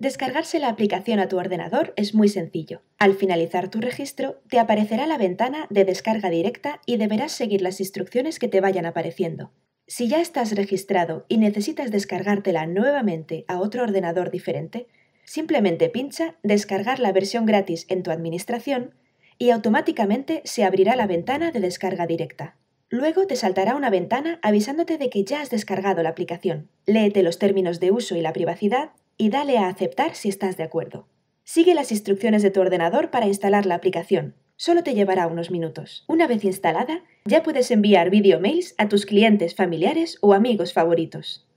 Descargarse la aplicación a tu ordenador es muy sencillo. Al finalizar tu registro, te aparecerá la ventana de descarga directa y deberás seguir las instrucciones que te vayan apareciendo. Si ya estás registrado y necesitas descargártela nuevamente a otro ordenador diferente, simplemente pincha Descargar la versión gratis en tu administración y automáticamente se abrirá la ventana de descarga directa. Luego te saltará una ventana avisándote de que ya has descargado la aplicación. Léete los términos de uso y la privacidad y dale a aceptar si estás de acuerdo. Sigue las instrucciones de tu ordenador para instalar la aplicación. Solo te llevará unos minutos. Una vez instalada, ya puedes enviar video mails a tus clientes, familiares o amigos favoritos.